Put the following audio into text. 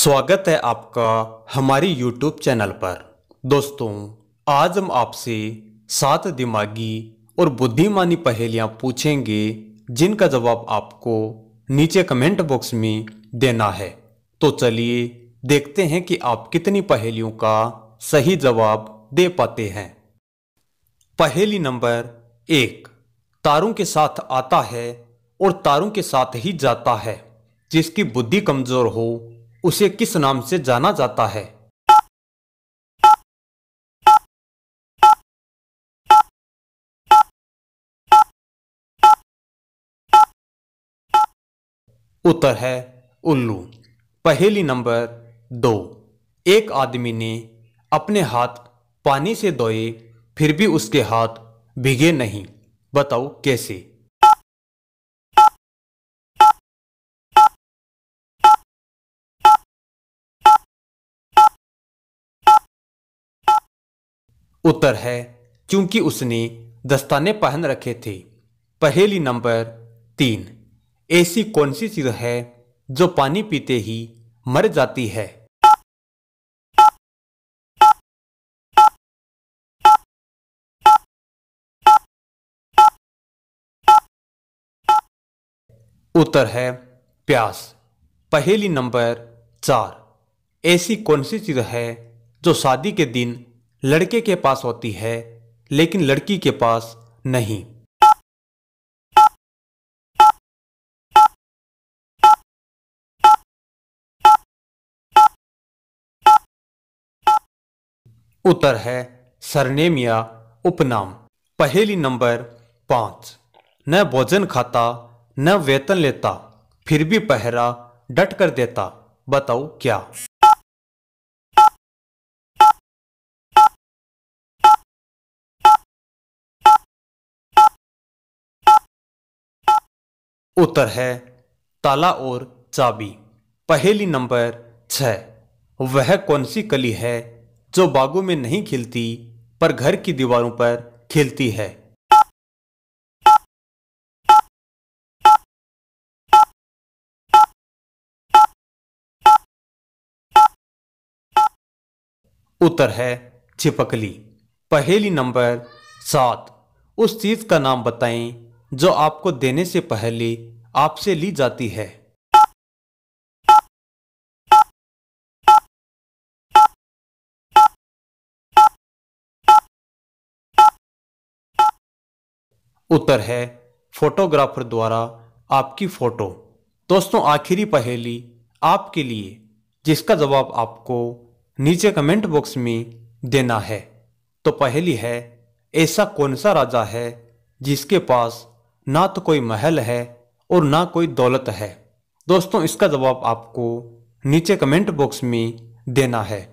स्वागत है आपका हमारी यूट्यूब चैनल पर दोस्तों आज हम आपसे सात दिमागी और बुद्धिमानी पहेलियां पूछेंगे जिनका जवाब आपको नीचे कमेंट बॉक्स में देना है तो चलिए देखते हैं कि आप कितनी पहेलियों का सही जवाब दे पाते हैं पहेली नंबर एक तारों के साथ आता है और तारों के साथ ही जाता है जिसकी बुद्धि कमजोर हो उसे किस नाम से जाना जाता है उत्तर है उल्लू पहेली नंबर दो एक आदमी ने अपने हाथ पानी से धोए फिर भी उसके हाथ भीगे नहीं बताओ कैसे उत्तर है क्योंकि उसने दस्ताने पहन रखे थे पहेली नंबर तीन ऐसी कौन सी चीज है जो पानी पीते ही मर जाती है उत्तर है प्यास पहेली नंबर चार ऐसी कौन सी चीज है जो शादी के दिन लड़के के पास होती है लेकिन लड़की के पास नहीं उत्तर है सरनेम या उपनाम पहेली नंबर पांच न भोजन खाता न वेतन लेता फिर भी पहरा डट कर देता बताओ क्या उत्तर है ताला और चाबी पहेली नंबर छह वह कौन सी कली है जो बागों में नहीं खिलती पर घर की दीवारों पर खिलती है उत्तर है छिपकली पहेली नंबर सात उस चीज का नाम बताएं जो आपको देने से पहले आपसे ली जाती है उत्तर है फोटोग्राफर द्वारा आपकी फोटो दोस्तों आखिरी पहेली आपके लिए जिसका जवाब आपको नीचे कमेंट बॉक्स में देना है तो पहली है ऐसा कौन सा राजा है जिसके पास ना तो कोई महल है और ना कोई दौलत है दोस्तों इसका जवाब आपको नीचे कमेंट बॉक्स में देना है